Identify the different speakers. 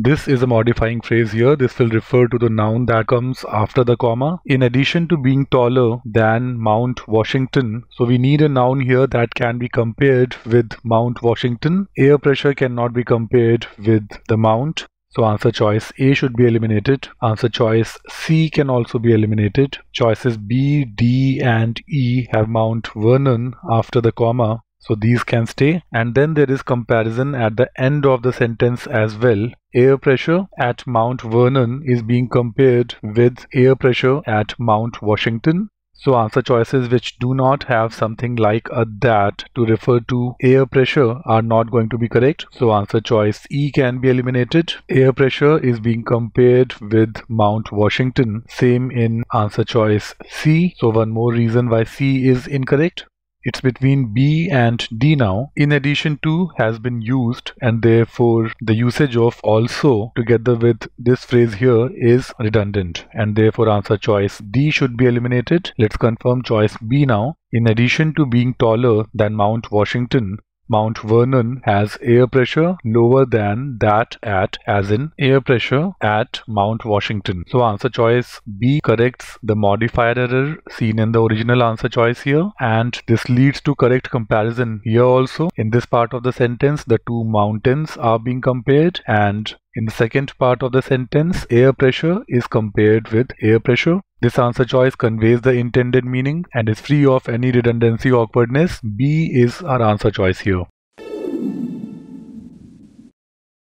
Speaker 1: This is a modifying phrase here. This will refer to the noun that comes after the comma. In addition to being taller than Mount Washington, so we need a noun here that can be compared with Mount Washington. Air pressure cannot be compared with the mount. So answer choice A should be eliminated. Answer choice C can also be eliminated. Choices B, D and E have Mount Vernon after the comma. So these can stay and then there is comparison at the end of the sentence as well. Air pressure at Mount Vernon is being compared with air pressure at Mount Washington. So answer choices which do not have something like a that to refer to air pressure are not going to be correct. So answer choice E can be eliminated. Air pressure is being compared with Mount Washington. Same in answer choice C. So one more reason why C is incorrect. It's between B and D now. In addition to has been used and therefore the usage of also together with this phrase here is redundant and therefore answer choice D should be eliminated. Let's confirm choice B now. In addition to being taller than Mount Washington, Mount Vernon has air pressure lower than that at as in air pressure at Mount Washington. So answer choice B corrects the modifier error seen in the original answer choice here and this leads to correct comparison here also. In this part of the sentence the two mountains are being compared and in the second part of the sentence, air pressure is compared with air pressure. This answer choice conveys the intended meaning and is free of any redundancy awkwardness. B is our answer choice here.